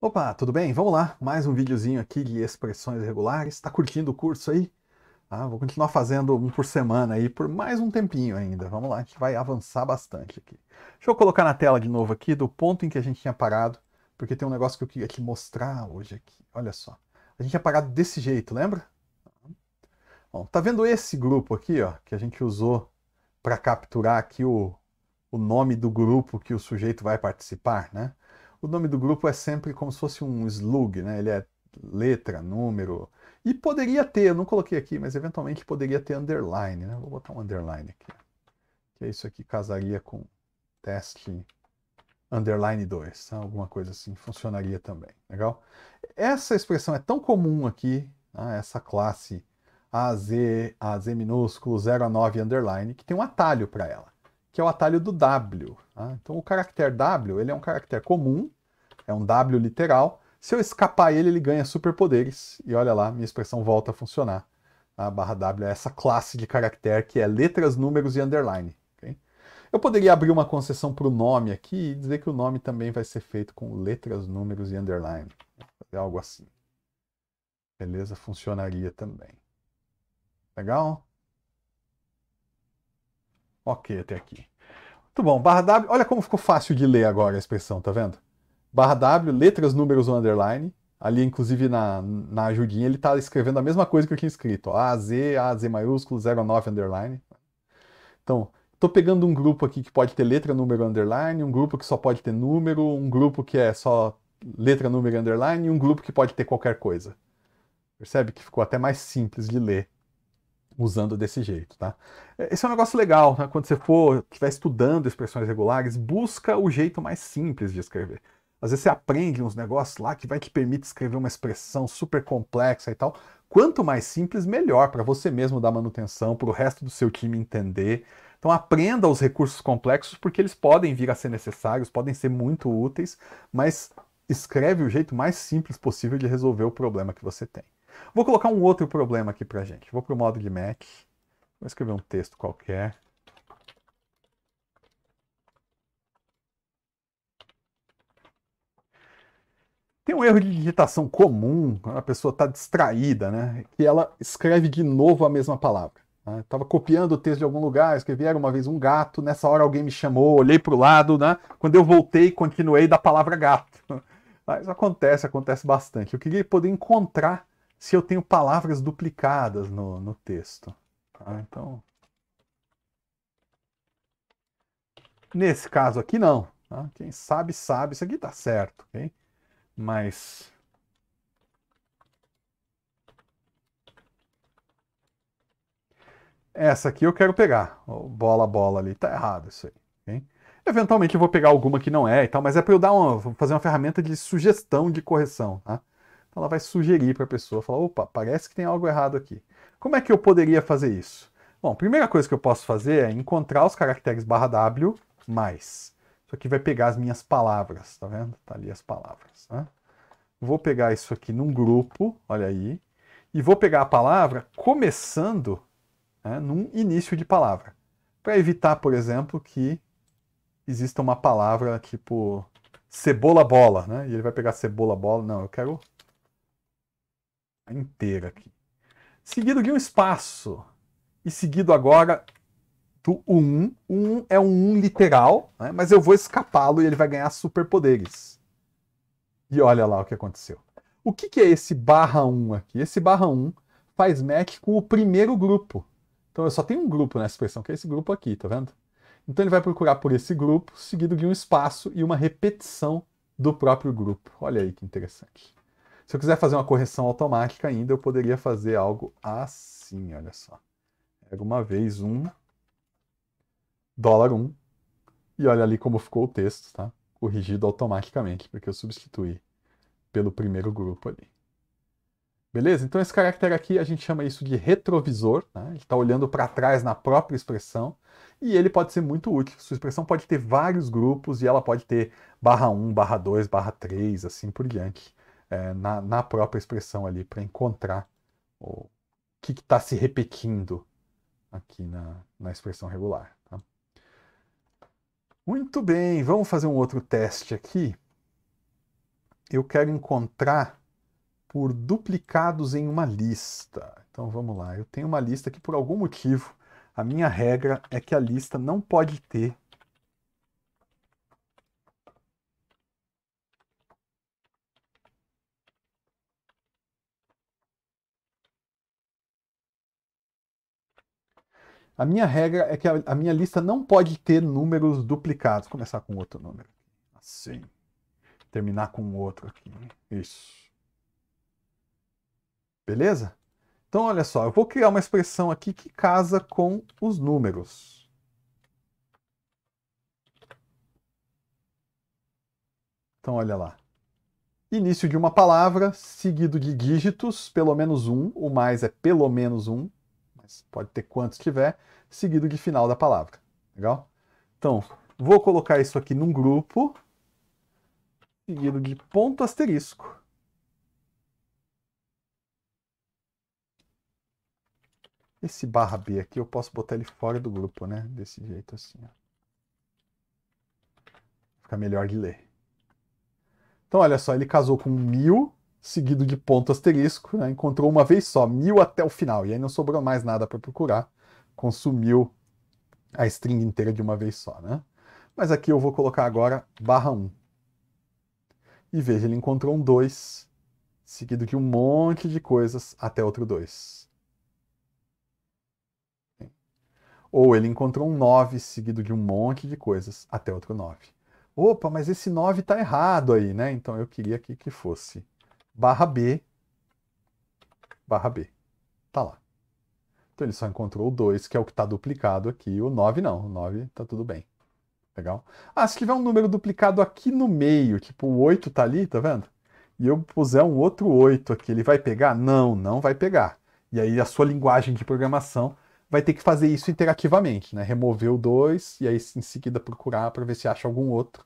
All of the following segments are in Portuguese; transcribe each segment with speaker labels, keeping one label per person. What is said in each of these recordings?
Speaker 1: Opa, tudo bem? Vamos lá, mais um videozinho aqui de expressões regulares. Está curtindo o curso aí? Ah, vou continuar fazendo um por semana aí por mais um tempinho ainda. Vamos lá, a gente vai avançar bastante aqui. Deixa eu colocar na tela de novo aqui do ponto em que a gente tinha parado, porque tem um negócio que eu queria te mostrar hoje aqui. Olha só, a gente tinha parado desse jeito, lembra? Bom, tá vendo esse grupo aqui, ó, que a gente usou para capturar aqui o, o nome do grupo que o sujeito vai participar, né? o nome do grupo é sempre como se fosse um slug, né? Ele é letra, número. E poderia ter, eu não coloquei aqui, mas eventualmente poderia ter underline, né? Vou botar um underline aqui. Que é isso aqui casaria com teste underline 2, né? alguma coisa assim, funcionaria também, legal? Essa expressão é tão comum aqui, né? essa classe AZ, AZ minúsculo, 0 a 9 underline, que tem um atalho para ela que é o atalho do W. Tá? Então, o caractere W ele é um caractere comum, é um W literal. Se eu escapar ele, ele ganha superpoderes. E olha lá, minha expressão volta a funcionar. A tá? barra W é essa classe de caractere que é letras, números e underline. Okay? Eu poderia abrir uma concessão para o nome aqui e dizer que o nome também vai ser feito com letras, números e underline. É algo assim. Beleza? Funcionaria também. Legal? Ok até aqui. Muito bom. Barra W, olha como ficou fácil de ler agora a expressão, tá vendo? Barra W, letras, números ou underline. Ali, inclusive, na, na ajudinha, ele tá escrevendo a mesma coisa que eu tinha escrito. A, Z, A, Z maiúsculo, 09 underline. Então, estou pegando um grupo aqui que pode ter letra, número, underline, um grupo que só pode ter número, um grupo que é só letra, número, underline, e um grupo que pode ter qualquer coisa. Percebe que ficou até mais simples de ler usando desse jeito, tá? É, esse é um negócio legal, né? Quando você for, estiver estudando expressões regulares, busca o jeito mais simples de escrever. Às vezes você aprende uns negócios lá que vai te permite escrever uma expressão super complexa e tal. Quanto mais simples, melhor para você mesmo dar manutenção, para o resto do seu time entender. Então aprenda os recursos complexos porque eles podem vir a ser necessários, podem ser muito úteis, mas escreve o jeito mais simples possível de resolver o problema que você tem. Vou colocar um outro problema aqui pra gente. Vou pro modo de Mac. Vou escrever um texto qualquer. Tem um erro de digitação comum, quando a pessoa está distraída, né? Que ela escreve de novo a mesma palavra. Né? Estava copiando o texto de algum lugar, escrevi era uma vez um gato, nessa hora alguém me chamou, olhei para o lado, né? Quando eu voltei, continuei da palavra gato. Mas acontece, acontece bastante. Eu queria poder encontrar se eu tenho palavras duplicadas no, no texto. Tá? Então, nesse caso aqui, não. Tá? Quem sabe, sabe. Isso aqui está certo, ok? Mas... Essa aqui eu quero pegar. Oh, bola, bola ali. Tá errado isso aí. Okay? Eventualmente eu vou pegar alguma que não é e tal, mas é para eu dar uma, fazer uma ferramenta de sugestão de correção. Tá? Então ela vai sugerir para a pessoa, falar, opa, parece que tem algo errado aqui. Como é que eu poderia fazer isso? Bom, a primeira coisa que eu posso fazer é encontrar os caracteres barra W mais. Isso aqui vai pegar as minhas palavras, tá vendo? Tá ali as palavras. Né? Vou pegar isso aqui num grupo, olha aí, e vou pegar a palavra começando né, num início de palavra. Para evitar, por exemplo, que exista uma palavra tipo cebola bola, né? E ele vai pegar cebola bola. Não, eu quero inteira aqui. Seguido de um espaço e seguido agora do 1. O 1 é um 1 literal, né? mas eu vou escapá-lo e ele vai ganhar superpoderes. E olha lá o que aconteceu. O que, que é esse barra 1 aqui? Esse barra 1 faz match com o primeiro grupo. Então eu só tenho um grupo nessa expressão, que é esse grupo aqui, tá vendo? Então ele vai procurar por esse grupo, seguido de um espaço e uma repetição do próprio grupo. Olha aí que interessante. Se eu quiser fazer uma correção automática ainda, eu poderia fazer algo assim, olha só. Pega uma vez um, dólar um e olha ali como ficou o texto, tá? Corrigido automaticamente, porque eu substituí pelo primeiro grupo ali. Beleza? Então esse caractere aqui a gente chama isso de retrovisor, né? ele está olhando para trás na própria expressão, e ele pode ser muito útil. Sua expressão pode ter vários grupos e ela pode ter barra 1, barra 2, barra 3, assim por diante é, na, na, própria expressão ali, para encontrar o que está se repetindo aqui na, na expressão regular. Tá? Muito bem, vamos fazer um outro teste aqui. Eu quero encontrar por duplicados em uma lista. Então vamos lá, eu tenho uma lista que por algum motivo a minha regra é que a lista não pode ter A minha regra é que a, a minha lista não pode ter números duplicados. Vou começar com outro número. Assim. Terminar com outro aqui. Isso. Beleza? Então, olha só, eu vou criar uma expressão aqui que casa com os números. Então, olha lá. Início de uma palavra, seguido de dígitos, pelo menos um, o mais é pelo menos um mas pode ter quantos tiver, seguido de final da palavra. Legal? Então, vou colocar isso aqui num grupo, seguido de ponto asterisco. Esse barra B aqui eu posso botar ele fora do grupo, né? Desse jeito assim, ó. Fica melhor de ler. Então, olha só, ele casou com mil seguido de ponto asterisco, né? encontrou uma vez só, mil até o final, e aí não sobrou mais nada para procurar, consumiu a string inteira de uma vez só. Né? Mas aqui eu vou colocar agora barra 1. E veja, ele encontrou um 2, seguido de um monte de coisas até outro 2. Ou ele encontrou um 9, seguido de um monte de coisas até outro 9. Opa, mas esse 9 está errado aí, né? Então eu queria aqui que fosse barra B, barra B. Tá lá. Então ele só encontrou o 2, que é o que está duplicado aqui. O 9 não, o 9 está tudo bem. Legal? Ah, se tiver um número duplicado aqui no meio, tipo o 8 está ali, tá vendo? E eu puser um outro 8 aqui, ele vai pegar? Não, não vai pegar. E aí a sua linguagem de programação vai ter que fazer isso interativamente, né? Remover o 2 e aí em seguida procurar para ver se acha algum outro.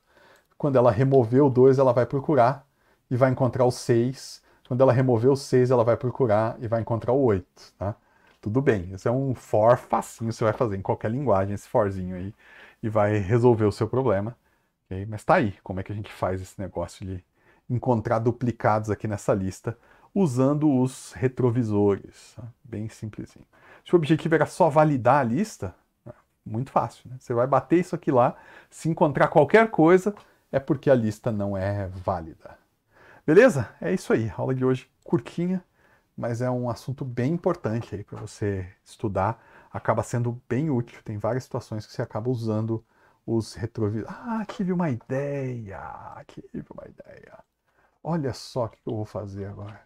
Speaker 1: Quando ela remover o 2, ela vai procurar e vai encontrar o 6. Quando ela remover o 6, ela vai procurar e vai encontrar o 8, tá? Tudo bem, esse é um for facinho, você vai fazer em qualquer linguagem esse forzinho aí e vai resolver o seu problema. Okay? Mas tá aí, como é que a gente faz esse negócio de encontrar duplicados aqui nessa lista usando os retrovisores. Tá? Bem simplesinho. Se o objetivo era só validar a lista, né? muito fácil. Né? Você vai bater isso aqui lá, se encontrar qualquer coisa, é porque a lista não é válida. Beleza? É isso aí. A aula de hoje curtinha, mas é um assunto bem importante aí para você estudar. Acaba sendo bem útil. Tem várias situações que você acaba usando os retrovisores. Ah, tive uma ideia! Tive uma ideia. Olha só o que eu vou fazer agora.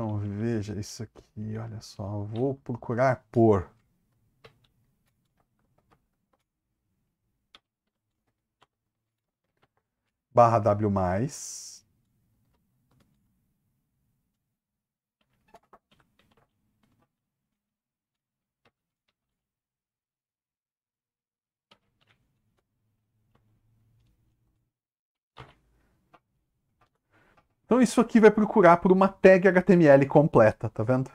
Speaker 1: Então, veja isso aqui, olha só, vou procurar por. Barra W mais. Então isso aqui vai procurar por uma tag HTML completa, tá vendo?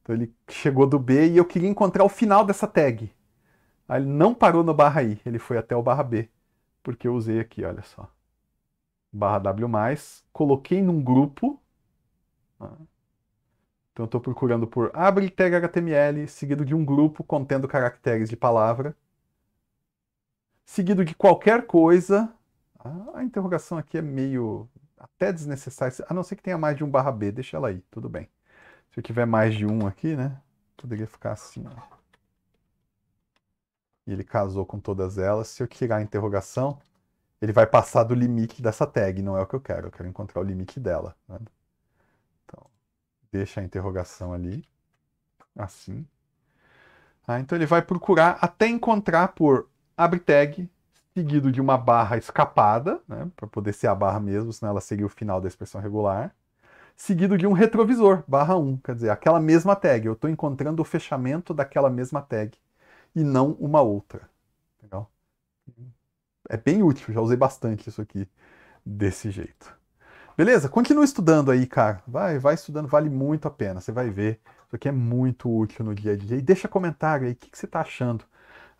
Speaker 1: Então ele chegou do B e eu queria encontrar o final dessa tag. Aí ele não parou no barra I, ele foi até o barra B, porque eu usei aqui, olha só. Barra W+, coloquei num grupo. Então eu estou procurando por abre tag HTML, seguido de um grupo contendo caracteres de palavra, seguido de qualquer coisa. Ah, a interrogação aqui é meio até desnecessárias, a não ser que tenha mais de um barra B, deixa ela aí, tudo bem. Se eu tiver mais de um aqui, né, poderia ficar assim, ó. E ele casou com todas elas. Se eu tirar a interrogação, ele vai passar do limite dessa tag, não é o que eu quero, eu quero encontrar o limite dela. Né? Então, deixa a interrogação ali, assim. Ah, então ele vai procurar até encontrar por abre tag, seguido de uma barra escapada, né, para poder ser a barra mesmo, senão ela seria o final da expressão regular, seguido de um retrovisor, barra 1, quer dizer, aquela mesma tag, eu estou encontrando o fechamento daquela mesma tag e não uma outra. Legal? É bem útil, já usei bastante isso aqui desse jeito. Beleza? Continua estudando aí, cara. Vai, vai estudando, vale muito a pena, você vai ver. Isso aqui é muito útil no dia a dia. E deixa comentário aí, o que, que você está achando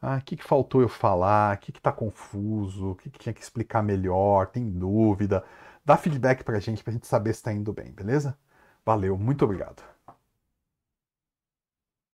Speaker 1: ah, o que, que faltou eu falar, o que está confuso, o que, que tinha que explicar melhor, tem dúvida. Dá feedback para a gente, para a gente saber se está indo bem, beleza? Valeu, muito obrigado.